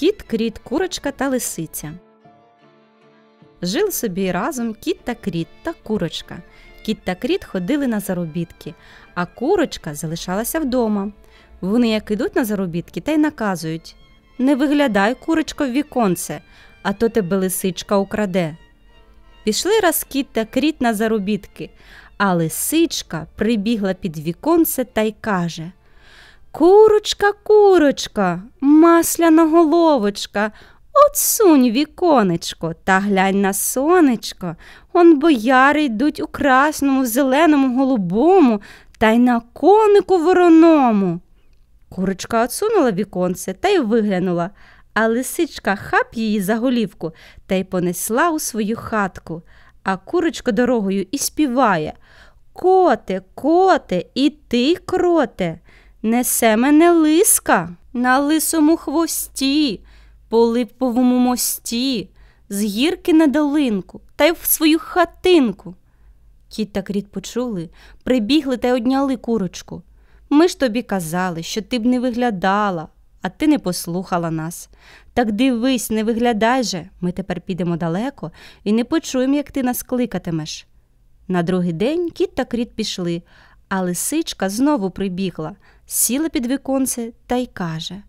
Кіт, кріт, курочка та лисиця. Жили собі разом кіт та кріт та курочка. Кіт та кріт ходили на заробітки, а курочка залишалася вдома. Вони, як ідуть на заробітки, та й наказують Не виглядай, курочко, в віконце, а то тебе лисичка украде. Пішли раз кіт та кріт на заробітки, а лисичка прибігла під віконце та й каже Курочка, курочка, масляна головочка, отсунь віконечко та глянь на сонечко. Он бояри йдуть у красному, зеленому, голубому та й на конику вороному. Курочка отсунула віконце та й виглянула, а лисичка хап її за голівку та й понесла у свою хатку, а курочка дорогою і співає. Коте, коте, і ти, кроте. Несе мене лиска на лисому хвості, по липовому мості, з гірки на долинку та й в свою хатинку. Кіт та кріт почули, прибігли та й одняли курочку. Ми ж тобі казали, що ти б не виглядала, а ти не послухала нас. Так дивись, не виглядай же, ми тепер підемо далеко і не почуємо, як ти нас кликатимеш. На другий день кіт та кріт пішли, а лисичка знову прибігла, сіла під віконце та й каже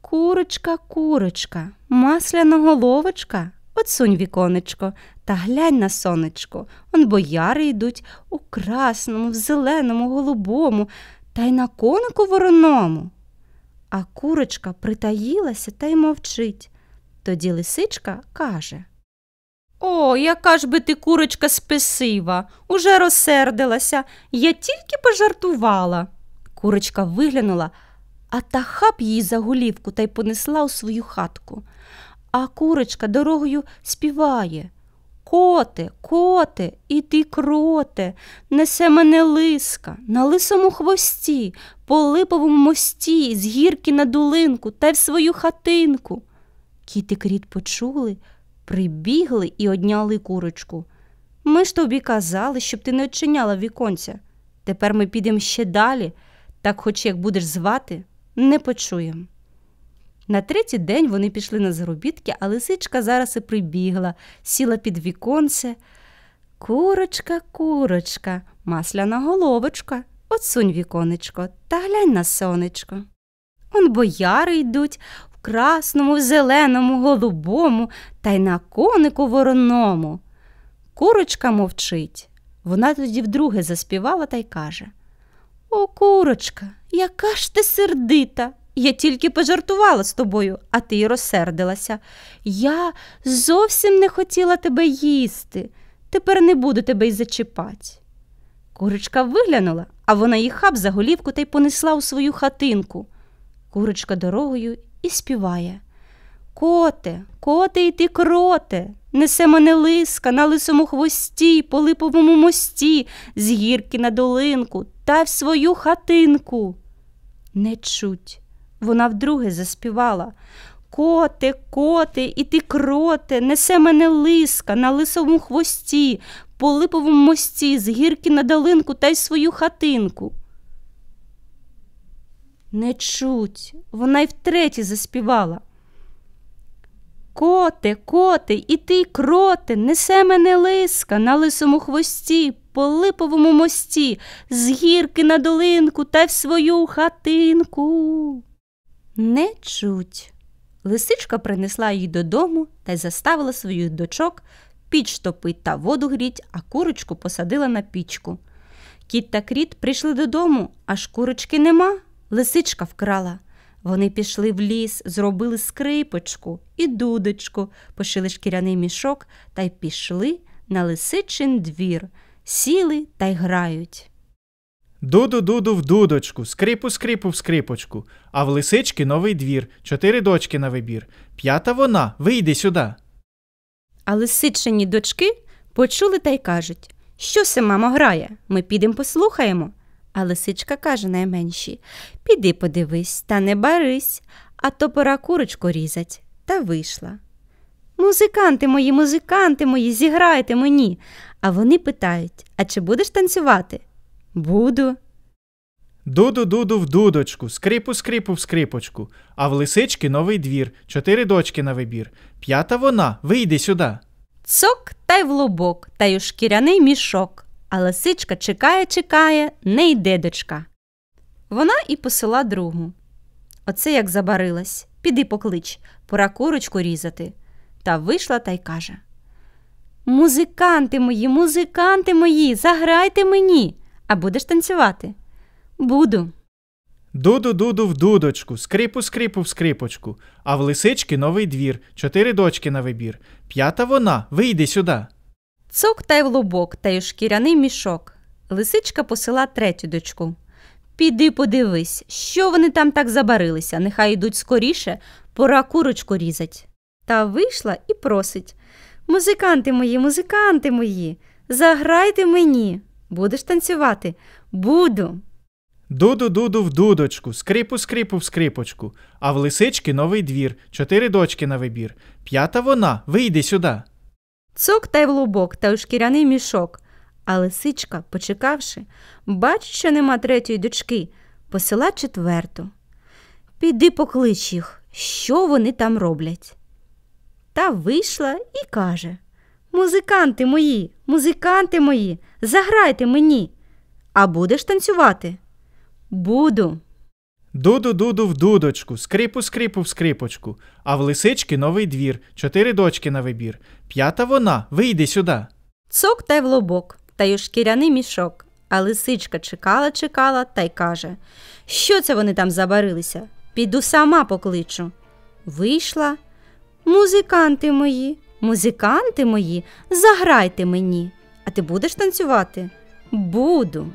Курочка, курочка, масляна головочка, отсунь віконечко та глянь на сонечко. Он бояри йдуть у красному, в зеленому, голубому та й на конику вороному. А курочка притаїлася та й мовчить. Тоді лисичка каже о, яка ж би ти курочка спесива, уже розсердилася, я тільки пожартувала. Курочка виглянула, а та хап її за голівку та й понесла у свою хатку. А курочка дорогою співає. Коте, коте, ти кроте, несе мене лиска на лисому хвості, по липовому мості, з гірки на долинку та й в свою хатинку. Кітик кріт почули, Прибігли і одняли курочку. Ми ж тобі казали, щоб ти не очиняла віконця. Тепер ми підемо ще далі, так хоч як будеш звати, не почуємо. На третій день вони пішли на заробітки, а лисичка зараз і прибігла, сіла під віконце. Курочка, курочка, масляна головочка, отсунь віконечко та глянь на сонечко. Он бояри йдуть, красному, зеленому, голубому та й на конику вороному. Курочка мовчить. Вона тоді вдруге заспівала та й каже О, курочка, яка ж ти сердита! Я тільки пожартувала з тобою, а ти й розсердилася. Я зовсім не хотіла тебе їсти. Тепер не буду тебе й зачіпати. Курочка виглянула, а вона її хап за голівку та й понесла у свою хатинку. Курочка дорогою і співає. Коте, коте, і ти кроте, несе мене лиска на лисому хвості, по липовому мості, з гірки на долинку та в свою хатинку. Не чуть. Вона вдруге заспівала. Коте, коте, і ти кроте, несе мене лиска на лисому хвості, по липовому мості, з гірки на долинку та й свою хатинку. Не чуть, вона й втретє заспівала. Коте, коте, і ти, кроте, несе мене лиска на лисому хвості, по липовому мості, з гірки на долинку та в свою хатинку. Не чуть. Лисичка принесла її додому та й заставила своїх дочок піч топить та воду гріть, а курочку посадила на пічку. Кіт та кріт прийшли додому, аж курочки нема лисичка вкрала. Вони пішли в ліс, зробили скрипочку і дудочку, пошили шкіряний мішок та й пішли на лисичин двір, сіли та й грають. Дуду дуду в дудочку, скрипу скрипу в скрипочку, а в лисички новий двір, чотири дочки на вибір. П'ята вона, вийди сюди. А лисичині дочки почули та й кажуть Що се, мамо, грає? Ми підемо послухаємо. А лисичка каже найменші Піди подивись, та не барись, а то пора курочку різать, та вийшла. Музиканти мої, музиканти мої, зіграйте мені. А вони питають А чи будеш танцювати? Буду. Дуду, дуду в дудочку, скрипу, скрипу в скрипочку, а в лисички новий двір, чотири дочки на вибір. П'ята вона, вийди сюди. Цок та й в лобок, та й у шкіряний мішок. А лисичка чекає, чекає, не йде дочка. Вона і посила другу. Оце як забарилась. Піди поклич, пора курочку різати. Та вийшла та й каже Музиканти мої, музиканти мої, заграйте мені, а будеш танцювати. Буду. Дуду, дуду, в дудочку, скрипу, скрипу, в скрипочку, а в лисички новий двір, чотири дочки на вибір. П'ята вона, вийди сюди. Цок та й в лобок, та й у шкіряний мішок. Лисичка посила третю дочку. Піди подивись, що вони там так забарилися, нехай йдуть скоріше, пора курочку різать. Та вийшла і просить Музиканти мої, музиканти мої, заграйте мені. Будеш танцювати? Буду. Дуду, дуду в дудочку, скрипу, скрипу в скрипочку, а в лисички новий двір, чотири дочки на вибір. П'ята вона, вийди сюди. Цок та й в лубок та у шкіряний мішок. А лисичка, почекавши, бачить, що нема третьої дочки, посила четверту. Піди поклич їх, що вони там роблять. Та вийшла і каже Музиканти мої, музиканти мої, заграйте мені. А будеш танцювати? Буду. Дуду-дуду в дудочку, скрипу-скрипу в скрипочку, а в лисички новий двір, чотири дочки на вибір. П'ята вона, вийди сюди. Цок та й в лобок, та й у шкіряний мішок. А лисичка чекала, чекала та й каже Що це вони там забарилися? Піду сама покличу. Вийшла. Музиканти мої, музиканти мої, заграйте мені, а ти будеш танцювати? Буду.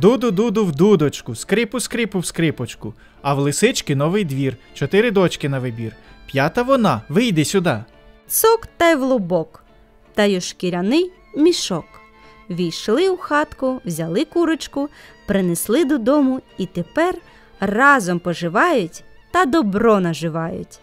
Дуду-дуду в дудочку, скрипу-скрипу в скрипочку. А в лисички новий двір, чотири дочки на вибір. П'ята вона, вийди сюди. Цок та й в лубок, та й шкіряний мішок. Війшли у хатку, взяли курочку, принесли додому і тепер разом поживають та добро наживають.